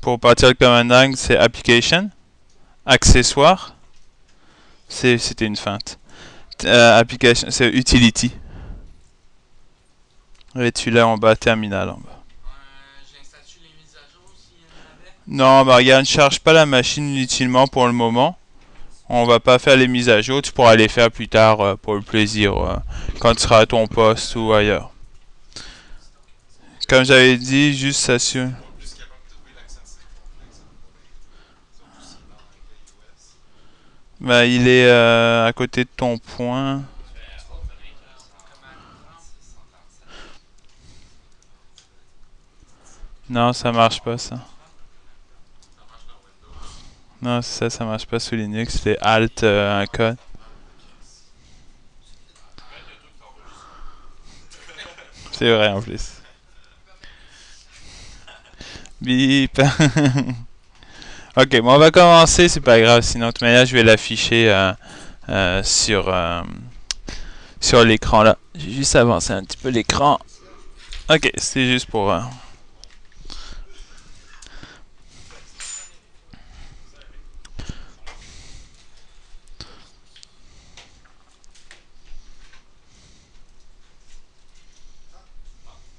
pour partir avec un dingue, c'est application, accessoire, c'était une feinte. Euh, application, c'est utility. Et tu l'as en bas, terminal en bas. Non, bah regarde, ne charge pas la machine inutilement pour le moment. On va pas faire les mises à jour, tu pourras les faire plus tard euh, pour le plaisir, euh, quand tu seras à ton poste ou ailleurs. Comme j'avais dit, juste s'assurer. Bah, il est euh, à côté de ton point. Non, ça marche pas ça. Non, ça, ça marche pas sous Linux. C'est Alt euh, un code. C'est vrai en plus. Bip Ok, bon, on va commencer, c'est pas grave, sinon de toute manière je vais l'afficher euh, euh, sur, euh, sur l'écran là. J'ai juste avancé un petit peu l'écran. Ok, c'est juste pour...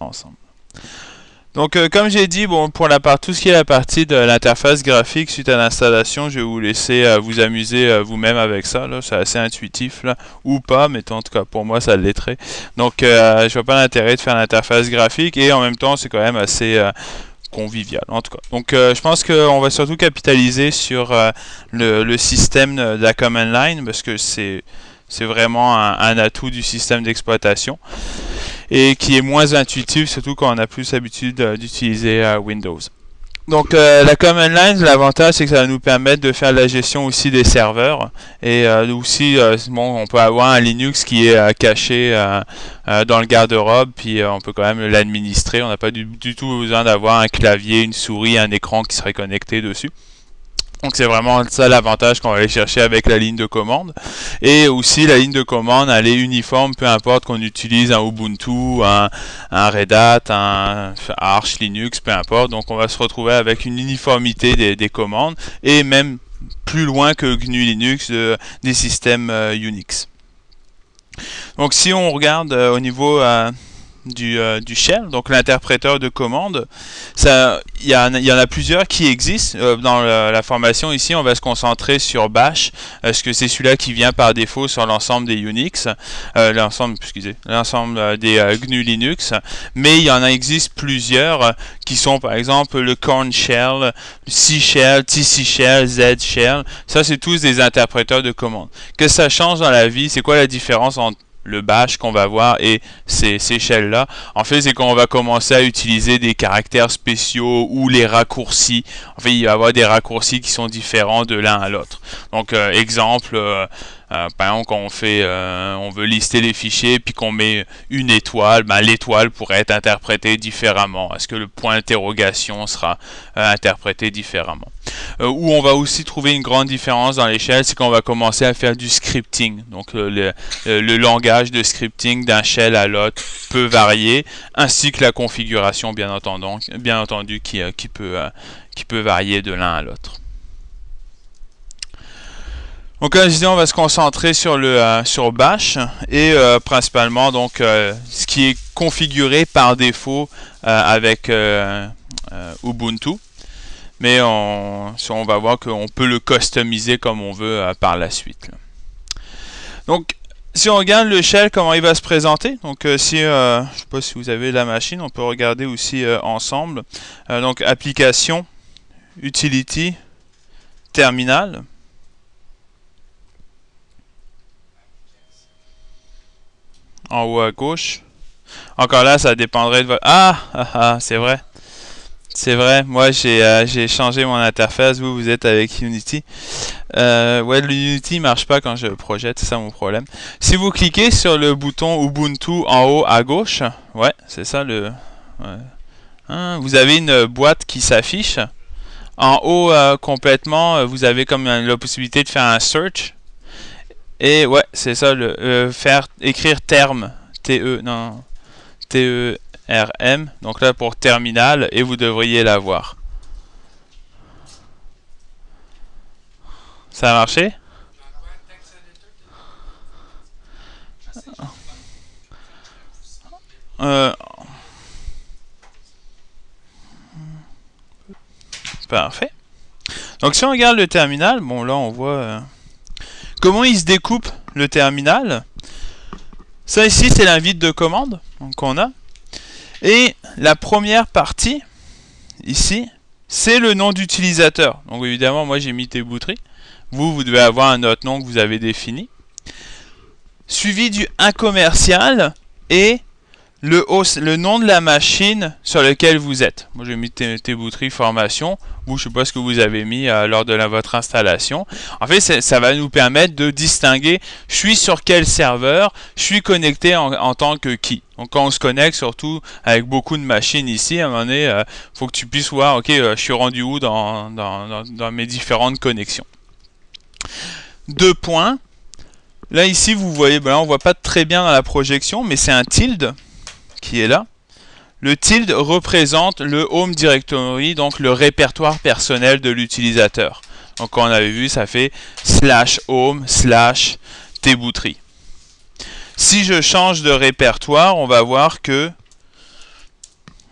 ensemble. Donc, euh, comme j'ai dit, bon, pour la part, tout ce qui est la partie de l'interface graphique suite à l'installation, je vais vous laisser euh, vous amuser euh, vous-même avec ça. C'est assez intuitif, là, ou pas, mais en tout cas, pour moi, ça l'est Donc, je vois pas l'intérêt de faire l'interface graphique et en même temps, c'est quand même assez convivial en tout cas. Donc je pense qu'on va surtout capitaliser sur le, système de la command line parce que c'est vraiment un atout du système d'exploitation et qui est moins intuitif, surtout quand on a plus l'habitude euh, d'utiliser euh, Windows. Donc euh, la command line, l'avantage c'est que ça va nous permettre de faire la gestion aussi des serveurs et aussi on peut avoir un Linux qui est caché dans le garde-robe puis on peut quand même l'administrer. On n'a pas du, tout besoin d'avoir un clavier, une souris, un écran qui serait connecté dessus. Donc c'est vraiment ça l'avantage qu'on va aller chercher avec la ligne de commande. Et aussi la ligne de commande, elle est uniforme, peu importe qu'on utilise un Ubuntu, un, Red Hat, un Arch Linux, peu importe. Donc on va se retrouver avec une uniformité des, commandes et même plus loin que GNU Linux euh, des systèmes euh, Unix. Donc si on regarde euh, au niveau... Euh, du, shell, donc l'interpréteur de commande. Il y, y en a plusieurs qui existent. Euh, dans la, formation ici, on va se concentrer sur Bash, parce que c'est celui-là qui vient par défaut sur l'ensemble des Unix, euh, l'ensemble l'ensemble l'ensemble des GNU Linux. Mais il y en a, existe plusieurs qui sont par exemple le Corn Shell, C Shell, TC Shell, Z Shell. Ça, c'est tous des interpréteurs de commande. que ça change dans la vie C'est quoi la différence entre le bash qu'on va voir et ces, ces là En fait, c'est quand on va commencer à utiliser des caractères spéciaux ou les raccourcis. En fait, il va y avoir des raccourcis qui sont différents de l'un à l'autre. Donc, euh, exemple, euh, euh, par exemple, quand euh, on veut lister les fichiers, puis qu'on met une étoile, ben, l'étoile pourrait être interprétée différemment. Est-ce que le point d'interrogation sera euh, interprété différemment Où on va aussi trouver une grande différence dans l'échelle, c'est qu'on va commencer à faire du scripting. Donc le, langage de scripting d'un shell à l'autre peut varier, ainsi que la configuration, bien entendu, qui peut varier de l'un à l'autre. Donc on va se concentrer sur le euh, sur Bash et euh, principalement donc euh, ce qui est configuré par défaut avec Ubuntu. Mais on, va voir qu'on peut le customiser comme on veut par la suite. Donc si on regarde le shell, comment il va se présenter. Donc si je sais pas si vous avez la machine, on peut regarder aussi ensemble. donc application, utility, terminal. en haut à gauche. Encore là, ça dépendrait de votre... Ah! ah! ah, c'est vrai. C'est vrai, moi euh, j'ai changé mon interface, vous vous êtes avec Unity. Euh, ouais, l'Unity marche pas quand je projette, c'est ça mon problème. Si vous cliquez sur le bouton Ubuntu en haut à gauche, ouais, c'est ça le... Hein, vous avez une boîte qui s'affiche. En haut euh, complètement, euh, vous avez comme la possibilité de faire un search. Et ouais, c'est ça, le, euh, faire écrire terme, T-E, non, T-E-R-M, donc là pour terminal, et vous devriez l'avoir. Ça a marché euh, Parfait. Donc si on regarde le terminal, bon là on voit... Euh, Comment il se découpe le terminal Ça ici c'est l'invite de commande qu'on a. Et la première partie, ici, c'est le nom d'utilisateur. Donc évidemment moi j'ai mis bouteries. Vous, vous devez avoir un autre nom que vous avez défini. Suivi du un commercial et le, le nom de la machine sur laquelle vous êtes. Moi, j'ai mis Tebouterie Formation. Ou je ne sais pas ce que vous avez mis euh, lors de votre installation. En fait, ça va nous permettre de distinguer je suis sur quel serveur, je suis connecté en, tant que qui. Donc, quand on se connecte, surtout avec beaucoup de machines ici, à un moment donné, il euh, faut que tu puisses voir, OK, euh, je suis rendu où dans, mes différentes connexions. Deux points. Là, ici, vous voyez, ben on ne voit pas très bien dans la projection, mais c'est un tilde qui est là. Le tilde représente le home directory, donc le répertoire personnel de l'utilisateur. Donc on avait vu, ça fait slash home slash tbouterie. Si je change de répertoire, on va voir que...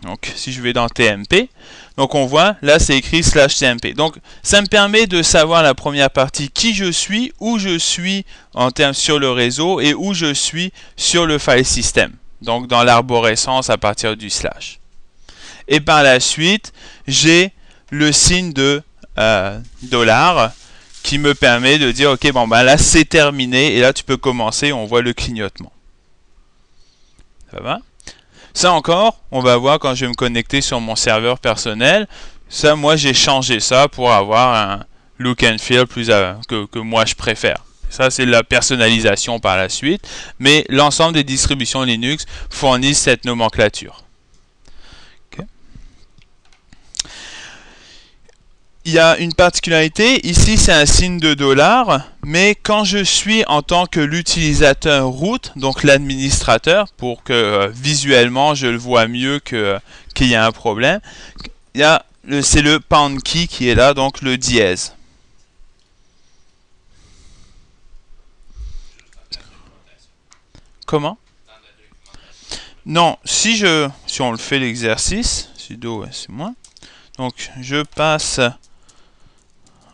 Donc si je vais dans TMP, donc on voit, là c'est écrit slash TMP. Donc ça me permet de savoir la première partie qui je suis, où je suis en termes sur le réseau et où je suis sur le file system donc dans l'arborescence à partir du slash. Et par la suite, j'ai le signe de euh, dollar qui me permet de dire ok bon ben là c'est terminé et là tu peux commencer on voit le clignotement ça va ça encore on va voir quand je vais me connecter sur mon serveur personnel ça moi j'ai changé ça pour avoir un look and feel plus euh, que moi je préfère ça, c'est la personnalisation par la suite. Mais l'ensemble des distributions Linux fournissent cette nomenclature. Il y a une particularité, ici c'est un signe de dollar, mais quand je suis en tant que l'utilisateur root, donc l'administrateur, pour que euh, visuellement je le vois mieux euh, qu'il y a un problème, c'est le pound key qui est là, donc le dièse. Comment Non, si je, si on le fait l'exercice, sudo c'est moins. Donc je passe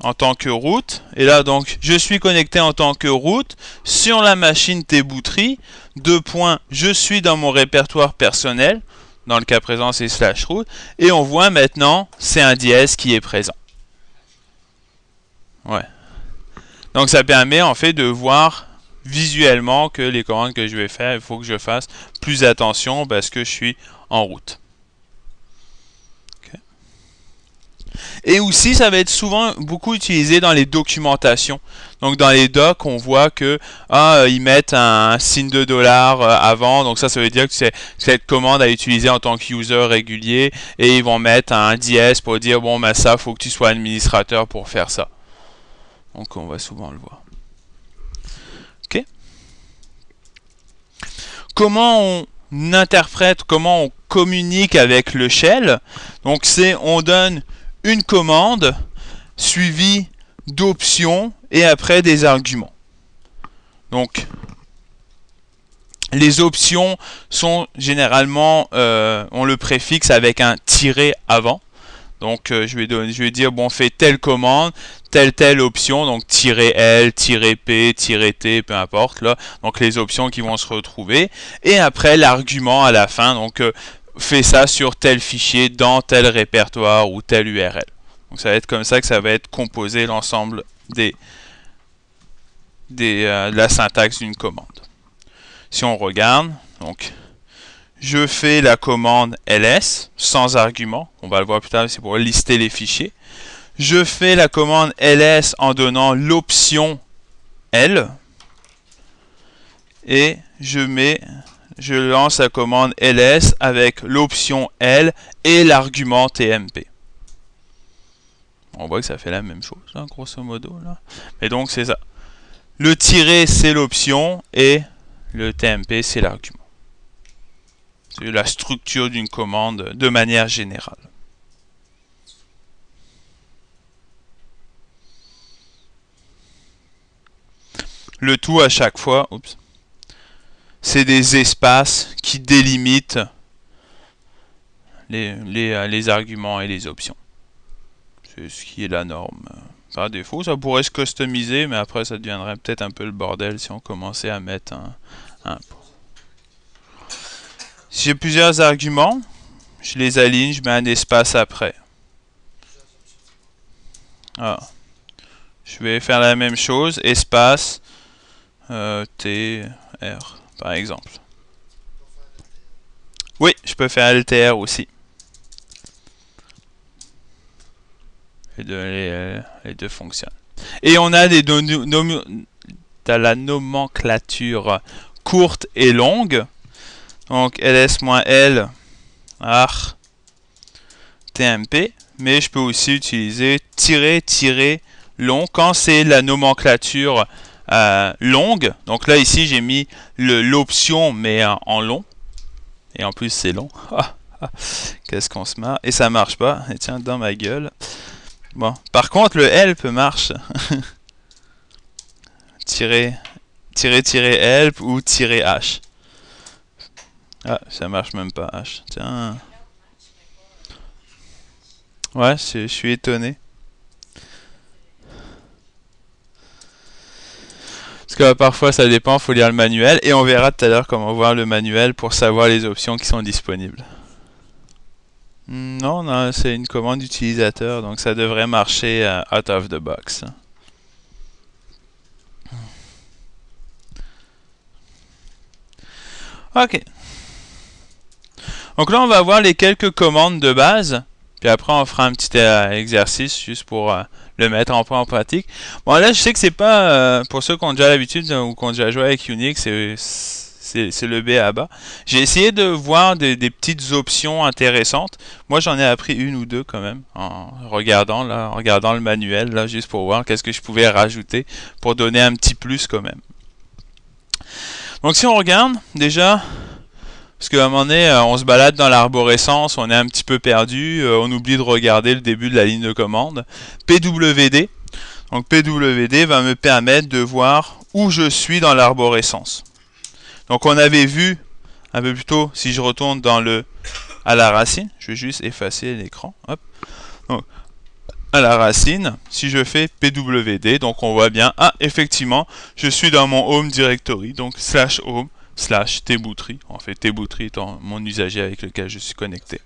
en tant que route. Et là, donc, je suis connecté en tant que route sur la machine Tbouterie. Deux points, je suis dans mon répertoire personnel. Dans le cas présent, c'est slash route. Et on voit maintenant, c'est un dièse qui est présent. Ouais. Donc, ça permet en fait de voir visuellement que les commandes que je vais faire, il faut que je fasse plus attention parce que je suis en route. Et aussi, ça va être souvent beaucoup utilisé dans les documentations. Donc dans les docs, on voit que ah, euh, ils mettent un, signe de dollar euh, avant, donc ça, ça veut dire que c'est cette commande à utiliser en tant que user régulier, et ils vont mettre un dièse pour dire bon, ben ça, faut que tu sois administrateur pour faire ça. Donc on va souvent le voir. comment on interprète, comment on communique avec le shell. Donc c'est on donne une commande suivie d'options et après des arguments. Donc les options sont généralement, euh, on le préfixe avec un tiré avant. Donc euh, je, vais dire, bon, fais telle commande, telle, telle option, donc "-L", "-P", "-T", peu importe, là, donc les options qui vont se retrouver. Et après, l'argument à la fin, donc euh, fais ça sur tel fichier, dans tel répertoire ou telle URL. Donc ça va être comme ça que ça va être composé l'ensemble des, de euh, la syntaxe d'une commande. Si on regarde, donc je fais la commande ls sans argument. On va le voir plus tard, c'est pour lister les fichiers. Je fais la commande ls en donnant l'option L. Et je mets, je lance la commande ls avec l'option L et l'argument tmp. On voit que ça fait la même chose, hein, grosso modo. Là. donc c'est ça. Le tirer c'est l'option et le tmp, c'est l'argument. C'est la structure d'une commande de manière générale. Le tout à chaque fois, c'est des espaces qui délimitent les, les, arguments et les options. C'est ce qui est la norme. Par défaut, ça pourrait se customiser, mais après ça deviendrait peut-être un peu le bordel si on commençait à mettre un, un si j'ai plusieurs arguments, je les aligne, je mets un espace après. Ah. Je vais faire la même chose, espace euh, T, R, par exemple. Oui, je peux faire R aussi. Les deux, fonctionnent. Et on a des dans la nomenclature courte et longue. Donc ls-l ar tmp, mais je peux aussi utiliser tirer tirer long quand c'est la nomenclature euh, longue. Donc là ici j'ai mis l'option mais en long. Et en plus c'est long. Qu'est-ce qu'on se marre. Et ça marche pas. Et tiens, dans ma gueule. Bon. Par contre le help marche. tirer tirer tirer help ou tirer h. Ah, ça marche même pas, ah, Tiens. Ouais, je suis étonné. Parce que parfois ça dépend, faut lire le manuel. Et on verra tout à l'heure comment voir le manuel pour savoir les options qui sont disponibles. Hmm, non, non c'est une commande utilisateur, donc ça devrait marcher euh, out of the box. Ok. Donc là, on va voir les quelques commandes de base. Puis après, on fera un petit euh, exercice juste pour euh, le mettre en, pratique. Bon, là, je sais que c'est pas... Euh, pour ceux qui ont déjà l'habitude ou qui ont déjà joué avec Unix, c'est le B à bas. J'ai essayé de voir des, petites options intéressantes. Moi, j'en ai appris une ou deux quand même, en regardant, là, regardant le manuel, là, juste pour voir qu'est-ce que je pouvais rajouter pour donner un petit plus quand même. Donc, si on regarde, déjà, parce qu'à un moment donné, euh, on se balade dans l'arborescence, on est un petit peu perdu, euh, on oublie de regarder le début de la ligne de commande. PWD. Donc PWD va me permettre de voir où je suis dans l'arborescence. Donc on avait vu un peu plus tôt, si je retourne dans le à la racine, je vais juste effacer l'écran. Donc à la racine, si je fais PWD, donc on voit bien, ah effectivement, je suis dans mon home directory, donc slash home, slash tbooterie. En fait, tboutry étant mon usager avec lequel je suis connecté.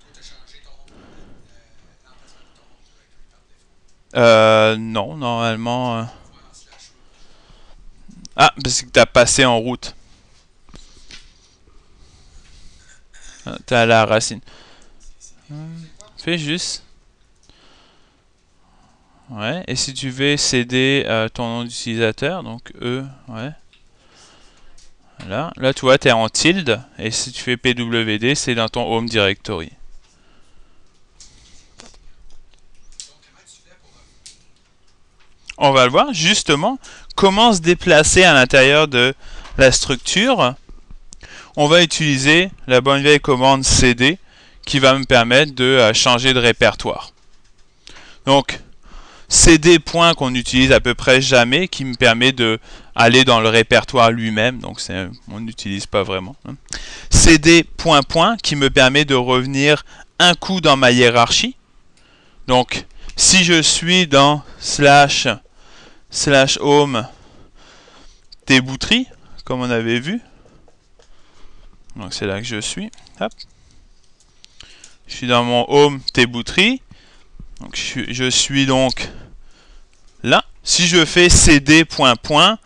Euh, non, normalement... Euh, ah, parce que t'as passé en route. Ah, t'as la racine. Euh, fais juste. Ouais, et si tu veux céder euh, ton nom d'utilisateur, donc E, ouais. Là, là tu vois, tu es en tilde, et si tu fais pwd, c'est dans ton home directory. On va le voir, justement, comment se déplacer à l'intérieur de la structure. On va utiliser la bonne vieille commande cd, qui va me permettre de euh, changer de répertoire. Donc, cd point qu'on utilise à peu près jamais, qui me permet de aller dans le répertoire lui-même, donc on n'utilise pas vraiment. Hein. CD point point qui me permet de revenir un coup dans ma hiérarchie. Donc si je suis dans slash slash home débouterie, comme on avait vu, donc c'est là que je suis. Je suis dans mon home débouterie. Donc je suis, je suis donc là. Si je fais cd point point,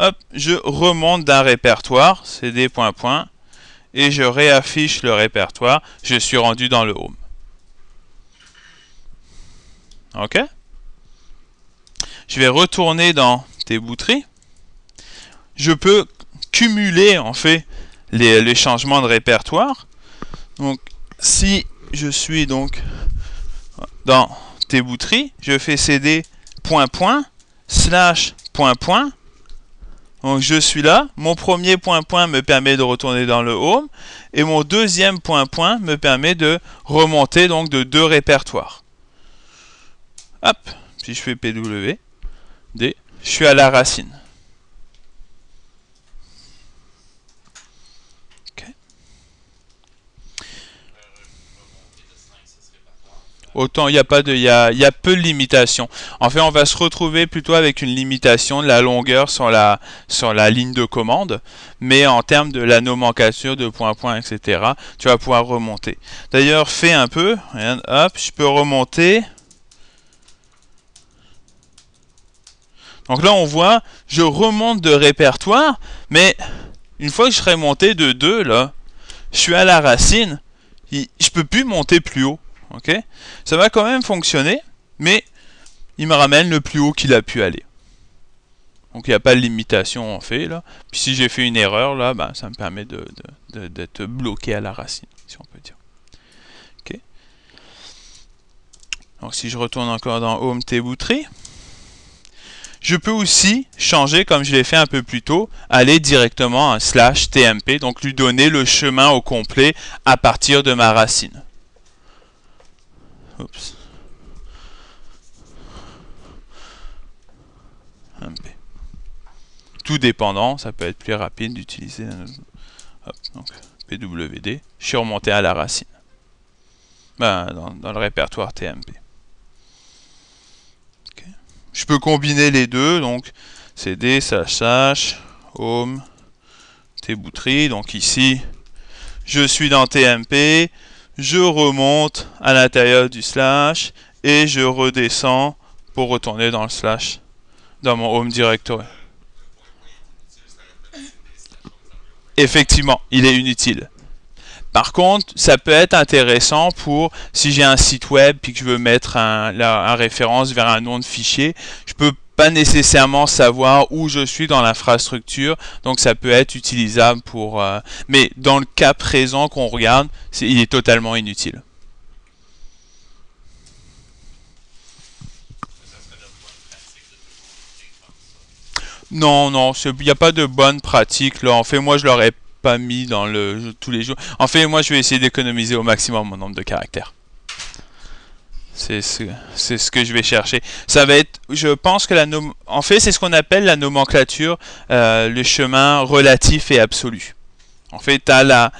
Hop, je remonte d'un répertoire, cd et je réaffiche le répertoire. Je suis rendu dans le home. Ok Je vais retourner dans bouteries. Je peux cumuler en fait les, changements de répertoire. Donc si je suis donc dans bouteries, je fais cd point point slash donc je suis là, mon premier point point me permet de retourner dans le home et mon deuxième point point me permet de remonter donc de deux répertoires. Hop, si je fais pwd, je suis à la racine. Autant il n'y a pas de, il y a, peu de limitations. En fait, on va se retrouver plutôt avec une limitation de la longueur sur la, sur la ligne de commande, mais en termes de la nomenclature de point points point, etc., tu vas pouvoir remonter. D'ailleurs, fais un peu, je peux remonter. Donc là, on voit, je remonte de répertoire, mais une fois que je serai monté de 2, là, je suis à la racine, je peux plus monter plus haut ok Ça va quand même fonctionner, mais il me ramène le plus haut qu'il a pu aller. Donc il n'y a pas de limitation en fait Puis si j'ai fait une erreur là, bah, ça me permet d'être de, bloqué à la racine, si on peut dire. Donc si je retourne encore dans Home je peux aussi changer, comme je l'ai fait un peu plus tôt, aller directement à un slash TMP, donc lui donner le chemin au complet à partir de ma racine. Tout dépendant, ça peut être plus rapide d'utiliser donc PWD. Je suis remonté à la racine. Ben, dans, le répertoire TMP. Je peux combiner les deux, donc CD, SHH, Home, Tbouterie. Donc ici, je suis dans TMP je remonte à l'intérieur du slash et je redescends pour retourner dans le slash, dans mon home directory. Effectivement, il est inutile. Par contre, ça peut être intéressant pour si j'ai un site web puis que je veux mettre un, la, référence vers un nom de fichier, je peux pas nécessairement savoir où je suis dans l'infrastructure, donc ça peut être utilisable pour... Euh, mais dans le cas présent qu'on regarde, c'est il est totalement inutile. Non, non, il n'y a pas de bonne pratique. Là. En fait, moi, je l'aurais pas mis dans le tous les jours. En fait, moi, je vais essayer d'économiser au maximum mon nombre de caractères. C'est ce, que je vais chercher. Ça va être, je pense que la en fait, c'est ce qu'on appelle la nomenclature, euh, le chemin relatif et absolu. En fait, t'as la,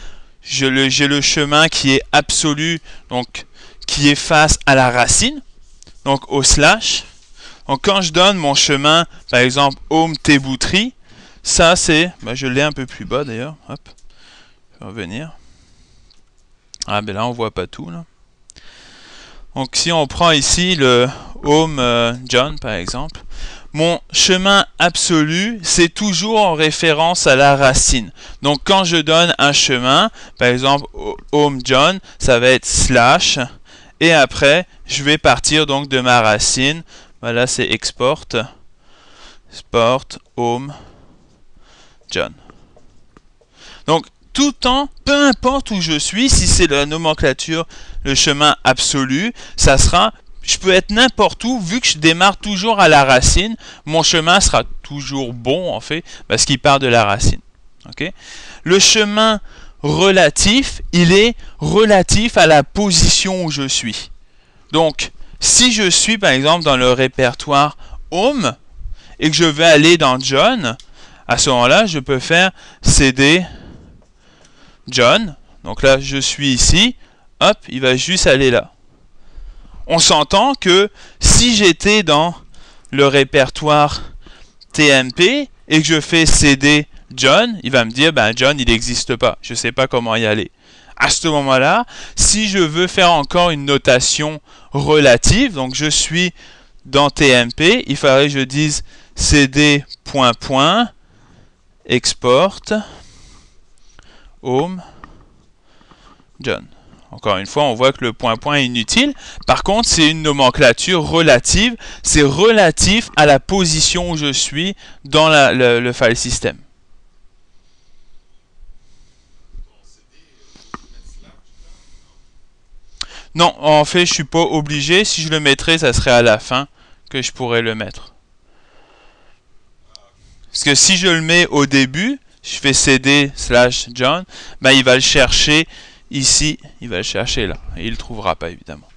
j'ai le, le, chemin qui est absolu, donc qui est face à la racine, donc au slash. Donc quand je donne mon chemin, par exemple, home teboutry, ça c'est, bah, je l'ai un peu plus bas d'ailleurs. Hop, je vais revenir. Ah ben là on voit pas tout là. Donc si on prend ici le Home euh, John par exemple, mon chemin absolu, c'est toujours en référence à la racine. Donc quand je donne un chemin, par exemple Home John, ça va être slash, et après je vais partir donc de ma racine. Voilà, c'est export, export, home, John. Donc tout le temps, peu importe où je suis, si c'est la nomenclature, le chemin absolu, ça sera, je peux être n'importe où, vu que je démarre toujours à la racine, mon chemin sera toujours bon, en fait, parce qu'il part de la racine. Le chemin relatif, il est relatif à la position où je suis. Donc, si je suis, par exemple, dans le répertoire Home, et que je vais aller dans John, à ce moment-là, je peux faire CD John. Donc là, je suis ici. Hop, il va juste aller là. On s'entend que si j'étais dans le répertoire TMP et que je fais CD John, il va me dire, ben John, il n'existe pas. Je ne sais pas comment y aller. À ce moment-là, si je veux faire encore une notation relative, donc je suis dans TMP, il faudrait que je dise CD point point export home, John. Encore une fois, on voit que le point point est inutile. Par contre, c'est une nomenclature relative. C'est relatif à la position où je suis dans le, file system. Non, en fait, je suis pas obligé. Si je le mettrais, ça serait à la fin que je pourrais le mettre. Parce que si je le mets au début, je fais cd slash John, bah, il va le chercher ici, il va le chercher là, et il le trouvera pas évidemment.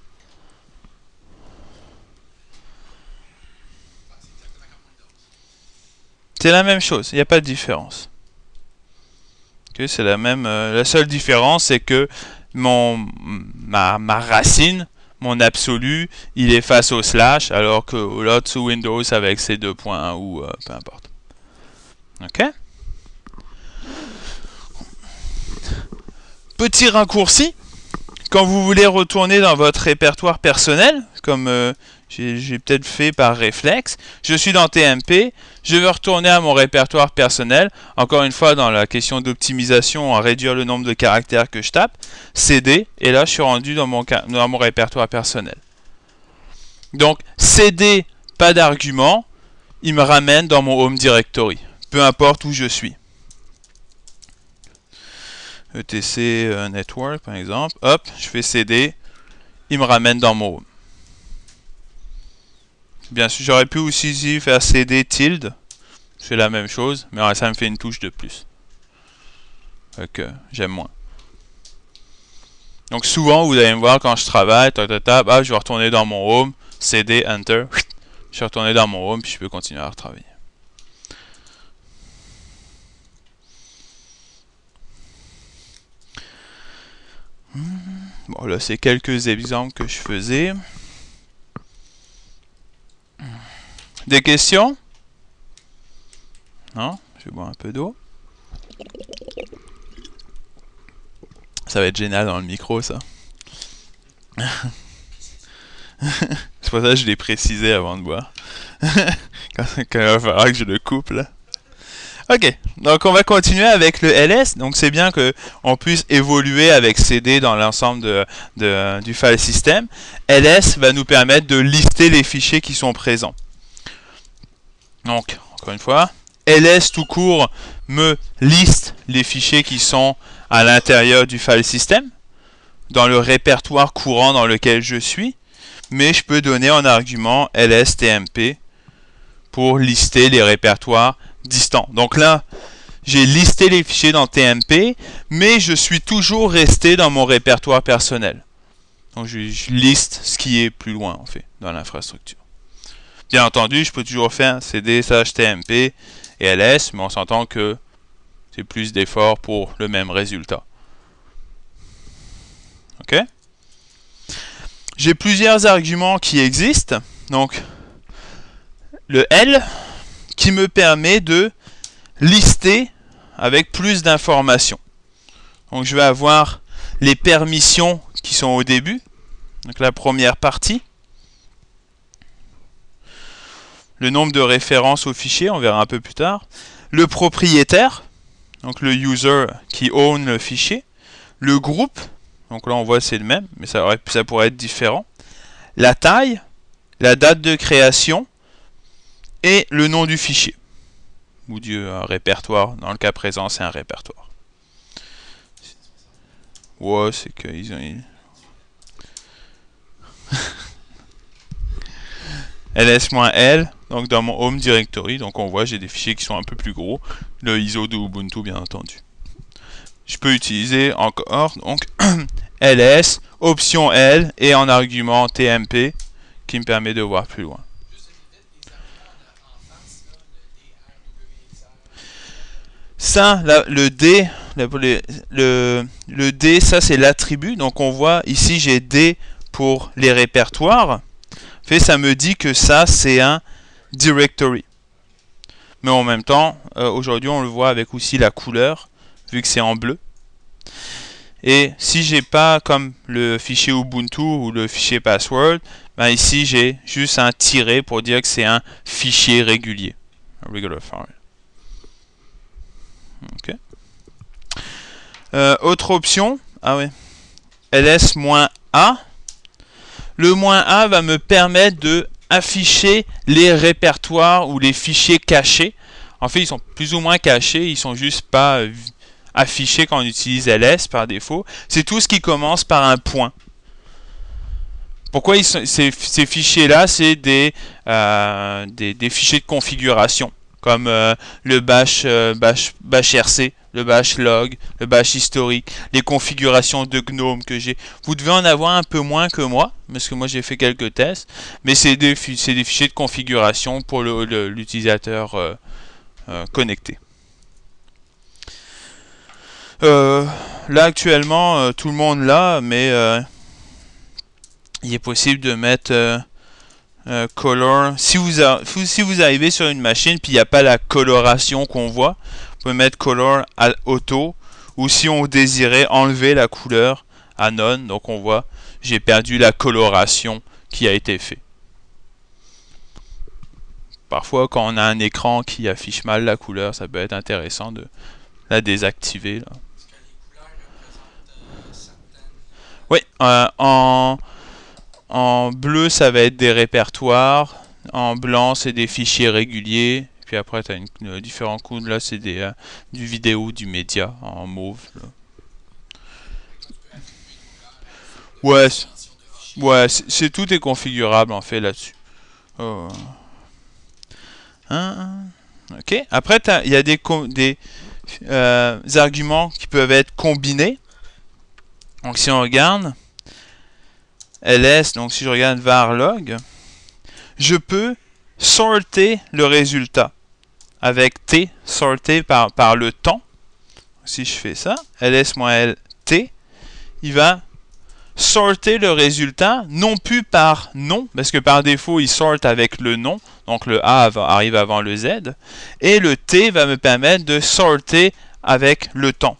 C'est la même chose, il n'y a pas de différence. c'est la même. Euh, la seule différence, c'est que mon ma, ma, racine, mon absolu, il est face au slash, alors que l'autre sous Windows avec ses deux points ou euh, peu importe. Ok Petit raccourci, quand vous voulez retourner dans votre répertoire personnel, comme euh, j'ai peut-être fait par réflexe, je suis dans TMP, je veux retourner à mon répertoire personnel, encore une fois dans la question d'optimisation, à réduire le nombre de caractères que je tape, CD, et là je suis rendu dans mon, dans mon répertoire personnel. Donc CD, pas d'argument, il me ramène dans mon home directory, peu importe où je suis. ETC euh, Network par exemple, hop, je fais CD, il me ramène dans mon home. Bien sûr, j'aurais pu aussi faire CD tilde, c'est la même chose, mais ça me fait une touche de plus. que j'aime moins. Donc souvent, vous allez me voir quand je travaille, bah, je vais retourner dans mon home, CD, Enter, je suis retourné dans mon home, puis je peux continuer à retravailler. Bon, là, c'est quelques exemples que je faisais. Des questions Non Je bois un peu d'eau. Ça va être génial dans le micro, ça. c'est pour ça que je l'ai précisé avant de boire. il va falloir que je le coupe, là. Ok, donc on va continuer avec le ls. Donc c'est bien que puisse évoluer avec cd dans l'ensemble de, du file system. ls va nous permettre de lister les fichiers qui sont présents. Donc, encore une fois, ls tout court me liste les fichiers qui sont à l'intérieur du file system, dans le répertoire courant dans lequel je suis, mais je peux donner en argument ls pour lister les répertoires distant. Donc là, j'ai listé les fichiers dans TMP, mais je suis toujours resté dans mon répertoire personnel. Donc je, liste ce qui est plus loin, en fait, dans l'infrastructure. Bien entendu, je peux toujours faire CD, TMP et LS, mais on s'entend que c'est plus d'efforts pour le même résultat. Ok J'ai plusieurs arguments qui existent. Donc, le L, qui me permet de lister avec plus d'informations. Donc je vais avoir les permissions qui sont au début, donc la première partie. Le nombre de références au fichier, on verra un peu plus tard. Le propriétaire, donc le user qui own le fichier. Le groupe, donc là on voit c'est le même, mais ça, ça pourrait être différent. La taille, la date de création, et le nom du fichier. Ou dieu, un répertoire. Dans le cas présent, c'est un répertoire. Ouais, c'est que ls-l, donc dans mon home directory, donc on voit j'ai des fichiers qui sont un peu plus gros, le ISO de Ubuntu bien entendu. Je peux utiliser encore donc ls, option L et en argument tmp qui me permet de voir plus loin. Ça, le D, le, le D, ça c'est l'attribut. Donc on voit ici j'ai D pour les répertoires. Fait, ça me dit que ça c'est un directory. Mais en même temps, euh, aujourd'hui on le voit avec aussi la couleur, vu que c'est en bleu. Et si j'ai pas comme le fichier Ubuntu ou le fichier password, ben ici j'ai juste un tiré pour dire que c'est un fichier régulier. Un regular file. Euh, autre option. Ah oui. ls-a. Le moins "-a", va me permettre de afficher les répertoires ou les fichiers cachés. En fait, ils sont plus ou moins cachés, ils sont juste pas euh, affichés quand on utilise ls par défaut. C'est tout ce qui commence par un point. Pourquoi ils sont, ces, fichiers-là, c'est euh, des, des, fichiers de configuration comme euh, le bash, euh, bash, RC, le bash log, le bash historique, les configurations de GNOME que j'ai. Vous devez en avoir un peu moins que moi, parce que moi j'ai fait quelques tests, mais c'est des, fichiers de configuration pour l'utilisateur euh, connecté. là actuellement tout le monde l'a mais il est possible de mettre euh, color. Si vous, si vous arrivez sur une machine puis il n'y a pas la coloration qu'on voit, On peut mettre color à auto ou si on désirait enlever la couleur à non Donc on voit, j'ai perdu la coloration qui a été faite. Parfois, quand on a un écran qui affiche mal la couleur, ça peut être intéressant de la désactiver. Oui, euh, en bleu, ça va être des répertoires. En blanc, c'est des fichiers réguliers. Puis après, tu as une, euh, différents coups, Là, c'est euh, du vidéo, du média, en mauve. Ouais, ouais c'est tout est configurable, en fait, là-dessus. Oh. Hein, hein. Ok. Après, il y a des, des euh, arguments qui peuvent être combinés. Donc, si on regarde ls, donc si je regarde var log, je peux sorter le résultat avec t sorter par, par le temps. Si je fais ça, ls-lt, il va sorter le résultat, non plus par nom, parce que par défaut, il sort avec le nom, donc le A arrive avant le Z, et le T va me permettre de sorter avec le temps.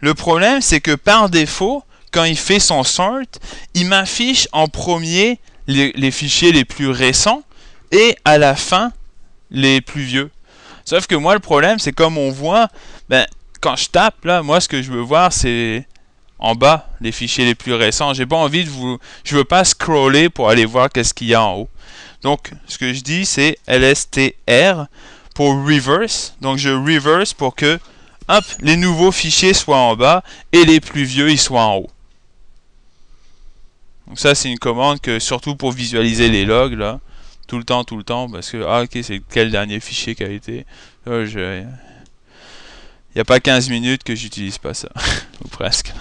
Le problème, c'est que par défaut, quand il fait son sort, il m'affiche en premier les, fichiers les plus récents et à la fin les plus vieux. Sauf que moi, le problème, c'est comme on voit, ben, quand je tape, là, moi, ce que je veux voir, c'est en bas les fichiers les plus récents. J'ai pas envie de vous. Je veux pas scroller pour aller voir qu'est-ce qu'il y a en haut. Donc, ce que je dis, c'est lstr pour reverse. Donc, je reverse pour que les nouveaux fichiers soient en bas et les plus vieux, ils soient en haut. Donc ça c'est une commande que surtout pour visualiser les logs là, tout le temps, tout le temps, parce que ah ok c'est quel dernier fichier qui a été. Euh, Il n'y a pas 15 minutes que j'utilise pas ça, ou presque.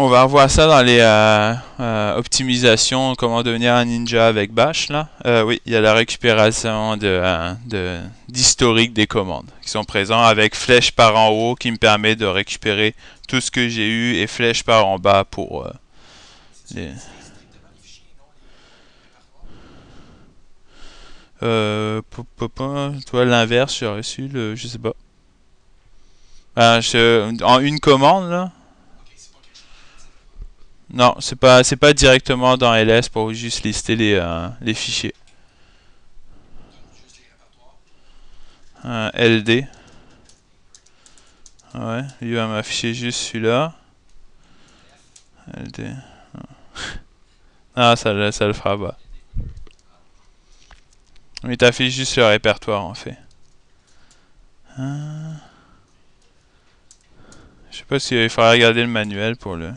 on va revoir ça dans les euh, euh, optimisations, comment devenir un ninja avec Bash. Là. Euh, oui, il y a la récupération d'historique de, d'historique des commandes qui sont présents avec flèche par en haut qui me permet de récupérer tout ce que j'ai eu et flèche par en bas pour les... toi l'inverse j'ai reçu le je sais pas ben, en une commande là non, c'est pas c'est pas directement dans ls pour juste lister les, euh, les fichiers. Euh, LD. Ouais, il va m'afficher juste celui-là. LD. Ah, ça, ça le fera pas. Mais t'affiches juste le répertoire en fait. Euh, je sais pas si il faudra regarder le manuel pour le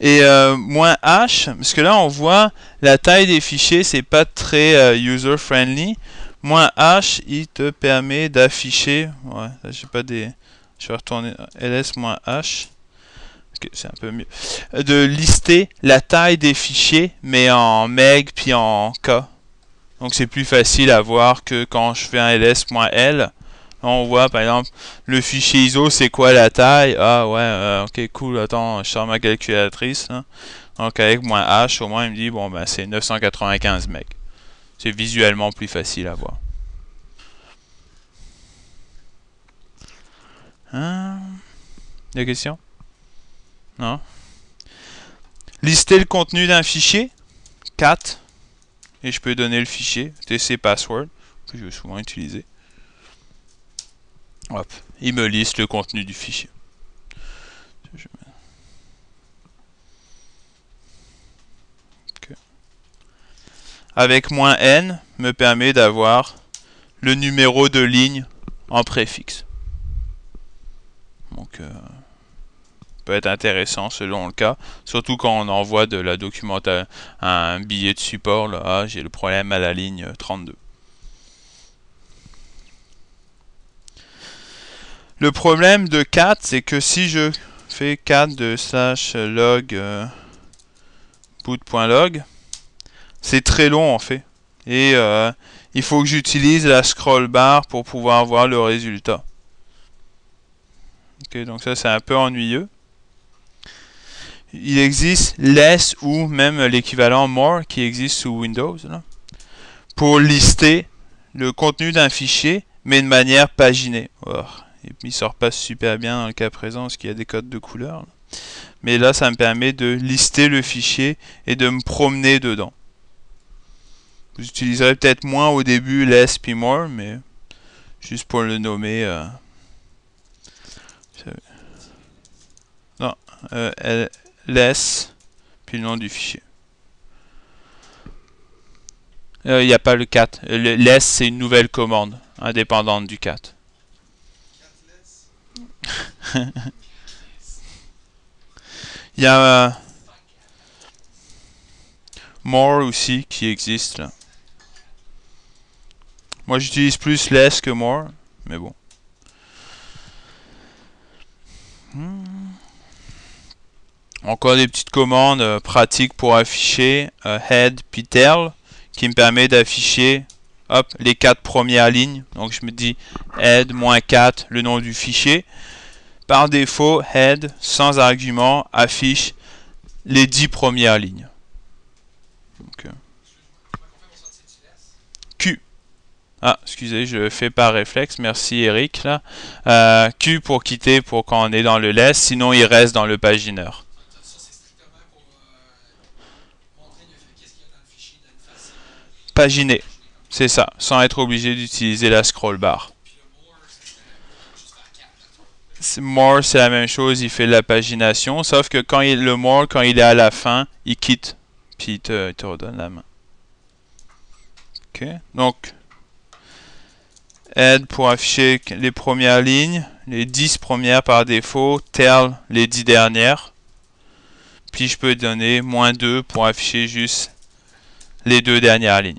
et euh, moins H, parce que là on voit la taille des fichiers, c'est pas très euh, user friendly. Moins H, il te permet d'afficher. Ouais, là j'ai pas des. Je vais retourner ls-h. Okay, c'est un peu mieux. De lister la taille des fichiers, mais en meg puis en k. Donc c'est plus facile à voir que quand je fais un ls-l on voit par exemple le fichier ISO, c'est quoi la taille Ah ouais, euh, ok cool, attends, je sors ma calculatrice. Hein. Donc avec moins H, au moins il me dit, bon ben c'est 995 mecs. C'est visuellement plus facile à voir. Hein? Des questions Non Lister le contenu d'un fichier 4. Et je peux donner le fichier tc password que je vais souvent utiliser il me liste le contenu du fichier. Avec moins n me permet d'avoir le numéro de ligne en préfixe. Donc, euh, peut être intéressant selon le cas, surtout quand on envoie de la documentation, un billet de support. Là, ah, j'ai le problème à la ligne 32. Le problème de 4, c'est que si je fais 4 de slash log euh, boot.log, c'est très long en fait. Et euh, il faut que j'utilise la scroll bar pour pouvoir voir le résultat. donc ça c'est un peu ennuyeux. Il existe less ou même l'équivalent more qui existe sous Windows pour lister le contenu d'un fichier mais de manière paginée. Et ne sort pas super bien dans le cas présent parce qu'il y a des codes de couleur Mais là, ça me permet de lister le fichier et de me promener dedans. Vous utiliserez peut-être moins au début less puis more, mais juste pour le nommer. Euh... non, euh, puis le nom du fichier. Euh, il n'y a pas le cat. Le less, c'est une nouvelle commande indépendante du cat. Il y a... Euh, more aussi qui existe Moi j'utilise plus less que more, mais bon. Hmm. Encore des petites commandes euh, pratiques pour afficher euh, head puis qui me permet d'afficher hop les quatre premières lignes. Donc je me dis head moins 4 le nom du fichier par défaut, head, sans argument, affiche les 10 premières lignes. Euh, Q. Ah, excusez, je fais par réflexe. Merci Eric. Euh, Q pour quitter pour quand on est dans le less, sinon il reste dans le pagineur. Paginer, c'est ça, sans être obligé d'utiliser la scroll bar. More, c'est la même chose, il fait la pagination, sauf que quand il, le more, quand il est à la fin, il quitte, puis il te, redonne la main. Ok, donc, add pour afficher les premières lignes, les 10 premières par défaut, tell les 10 dernières. Puis je peux donner moins 2 pour afficher juste les deux dernières lignes.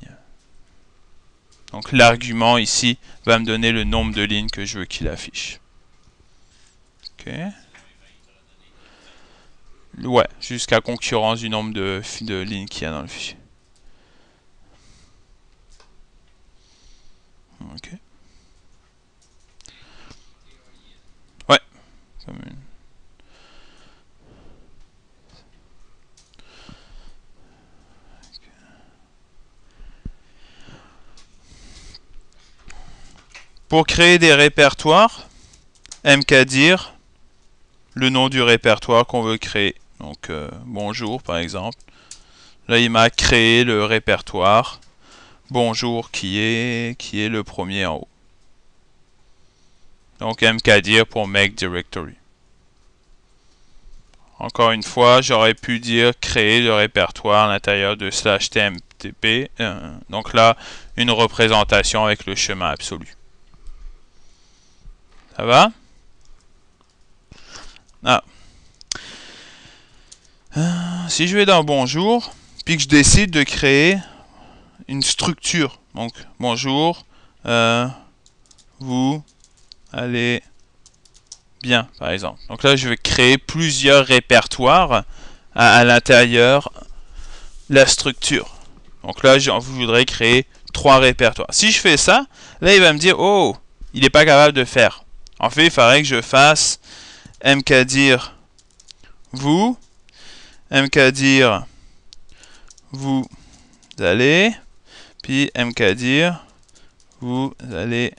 Donc l'argument ici va me donner le nombre de lignes que je veux qu'il affiche. Ouais, jusqu'à concurrence du nombre de, de lignes qu'il y a dans le fichier. Ok. Ouais. Pour créer des répertoires, mkdir le nom du répertoire qu'on veut créer. Donc euh, bonjour par exemple. Là il m'a créé le répertoire bonjour qui est qui est le premier en haut. Donc mkdir pour make directory. Encore une fois, j'aurais pu dire créer le répertoire à l'intérieur de slash tmtp. Euh, donc là, une représentation avec le chemin absolu. Ça va ah. Euh, si je vais dans Bonjour, puis que je décide de créer une structure. Donc, bonjour, euh, vous allez bien, par exemple. Donc là, je vais créer plusieurs répertoires à, l'intérieur la structure. Donc là, je voudrais créer trois répertoires. Si je fais ça, là, il va me dire, oh, il n'est pas capable de faire. En fait, il faudrait que je fasse MK dire vous, mkdir vous allez, puis MK dire vous allez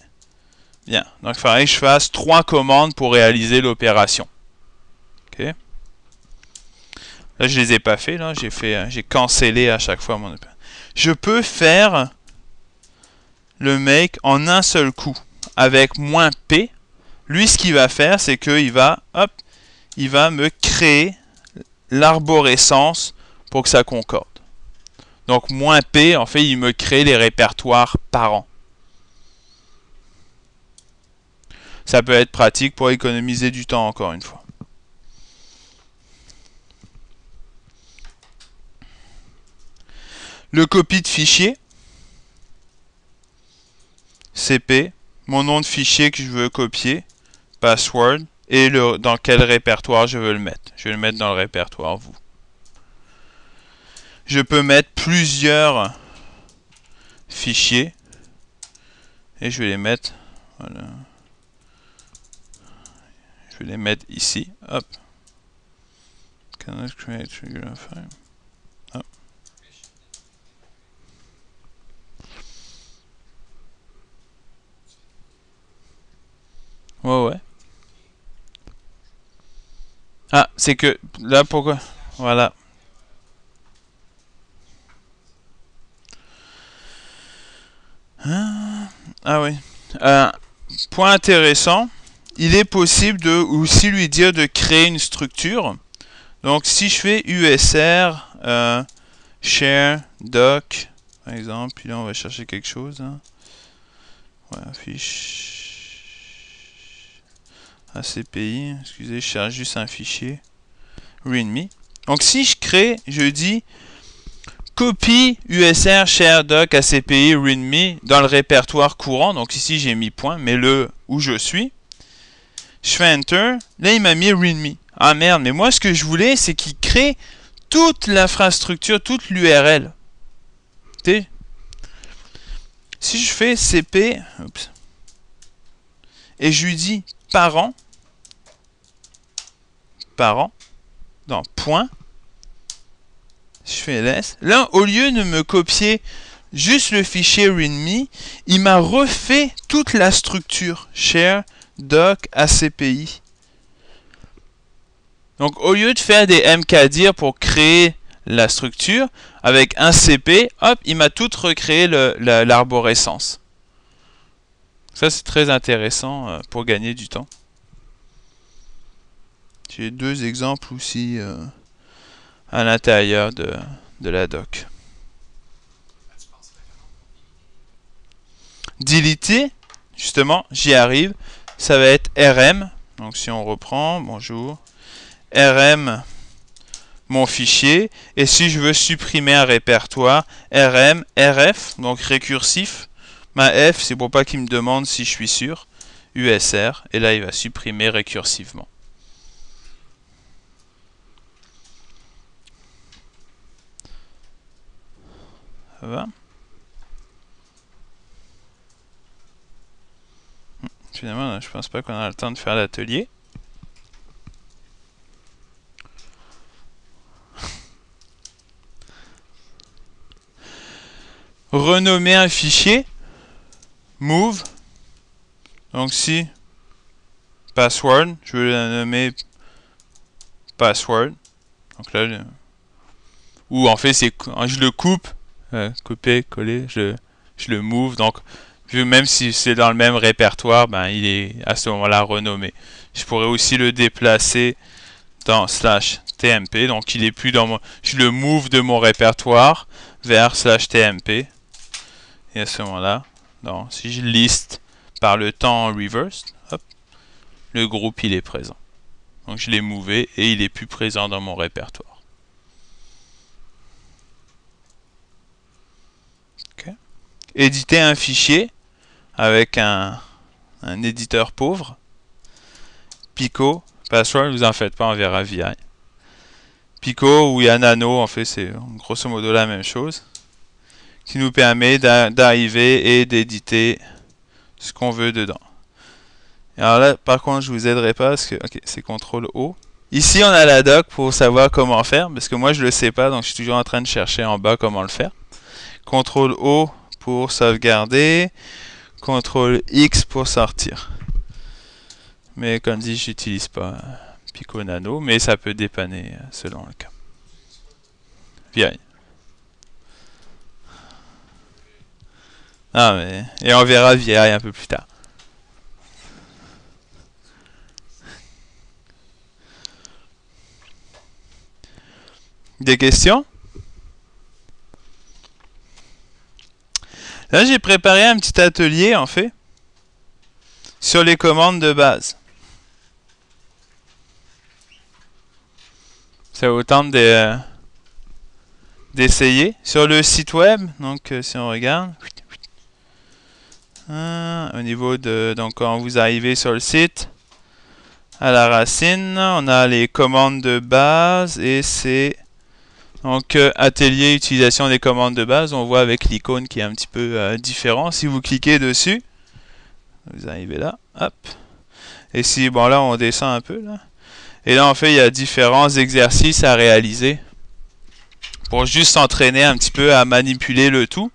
bien. Donc il faudrait que je fasse trois commandes pour réaliser l'opération. Ok. Là, je les ai pas fait. Là, j'ai fait, euh, j'ai cancellé à chaque fois mon. Je peux faire le make en un seul coup avec moins p lui, ce qu'il va faire, c'est qu'il va, hop, il va me créer l'arborescence pour que ça concorde. Donc, moins P, en fait, il me crée les répertoires par an. Ça peut être pratique pour économiser du temps, encore une fois. Le copie de fichier, CP, mon nom de fichier que je veux copier, password et le, dans quel répertoire je veux le mettre. Je vais le mettre dans le répertoire vous. Je peux mettre plusieurs fichiers et je vais les mettre voilà. Je vais les mettre ici. Hop. Cannot create regular file. Hop. Ouais ouais. Ah, c'est que... Là, pourquoi Voilà. Ah, ah oui. Euh, point intéressant. Il est possible de aussi lui dire de créer une structure. Donc, si je fais USR, euh, share, doc, par exemple, puis là, on va chercher quelque chose. Voilà, hein. fiche... CPI, excusez, je cherche juste un fichier, README. Donc si je crée, je dis copie USR share doc ACPI README dans le répertoire courant. Donc ici j'ai mis point, mais le où je suis. Je fais Enter, là il m'a mis README. Ah merde, mais moi ce que je voulais c'est qu'il crée toute l'infrastructure, toute l'URL. Si je fais CP, et je lui dis parent, dans point. Je fais ls. Là, au lieu de me copier juste le fichier readme, il m'a refait toute la structure share, doc, ACPI. Donc au lieu de faire des mkdir pour créer la structure, avec un CP, hop, il m'a tout recréé l'arborescence. Ça c'est très intéressant euh, pour gagner du temps. J'ai deux exemples aussi euh, à l'intérieur de, la doc. Deleter, justement, j'y arrive. Ça va être RM. Donc si on reprend, bonjour. RM, mon fichier. Et si je veux supprimer un répertoire, RM, RF, donc récursif. Ma F, c'est pour pas qu'il me demande si je suis sûr. USR. Et là, il va supprimer récursivement. Hmm. Finalement, je pense pas qu'on a le temps de faire l'atelier. Renommer un fichier. Move. Donc si password, je vais la nommer password. Donc là, ou en fait, c'est je le coupe couper, coller, je, le move. Donc, vu même si c'est dans le même répertoire, ben, il est à ce moment-là renommé. Je pourrais aussi le déplacer dans slash tmp, donc il est plus dans mon... Je le move de mon répertoire vers slash tmp. Et à ce moment-là, si je liste par le temps reverse, le groupe il est présent. Donc je l'ai mouvé et il est plus présent dans mon répertoire. éditer un fichier avec un, éditeur pauvre. Pico, Password, vous en faites pas, on verra VI. Pico ou Nano, en fait, c'est grosso modo la même chose. Qui nous permet d'arriver et d'éditer ce qu'on veut dedans. Alors là, par contre, je vous aiderai pas parce que ok c'est CTRL-O. Ici, on a la doc pour savoir comment faire, parce que moi, je le sais pas, donc je suis toujours en train de chercher en bas comment le faire. CTRL-O pour sauvegarder, CTRL X pour sortir. Mais comme dit, j'utilise pas Pico Nano, mais ça peut dépanner euh, selon le cas. Bien. Ah mais... Et on verra Vieille un peu plus tard. Des questions Là, j'ai préparé un petit atelier, en fait, sur les commandes de base. Ça autant tente euh, d'essayer. Sur le site web, donc euh, si on regarde, hein, au niveau de... Donc quand vous arrivez sur le site, à la racine, on a les commandes de base et c'est donc euh, atelier, utilisation des commandes de base, on voit avec l'icône qui est un petit peu euh, différent. Si vous cliquez dessus, vous arrivez là, hop. Et si, bon là on descend un peu là. Et là en fait il y a différents exercices à réaliser pour juste s'entraîner un petit peu à manipuler le tout.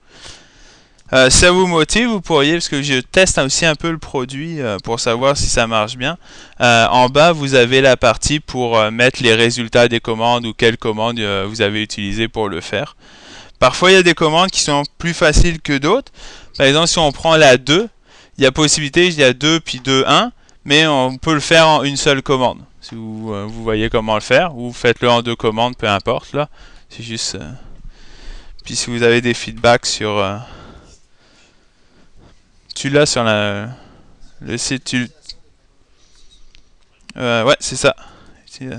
Euh, ça vous motive, vous pourriez, parce que je teste aussi un peu le produit euh, pour savoir si ça marche bien. Euh, en bas, vous avez la partie pour mettre les résultats des commandes ou quelles commandes vous avez utilisées pour le faire. Parfois, il y a des commandes qui sont plus faciles que d'autres. Par exemple, si on prend la 2, il y a possibilité, il y a 2 puis 2, 1, mais on peut le faire en une seule commande. Si vous, vous voyez comment le faire, ou faites-le en deux commandes, peu importe. là. C'est juste... Puis si vous avez des feedbacks sur... Tu l'as sur la, le site. Tu... Euh, ouais, c'est ça. Euh,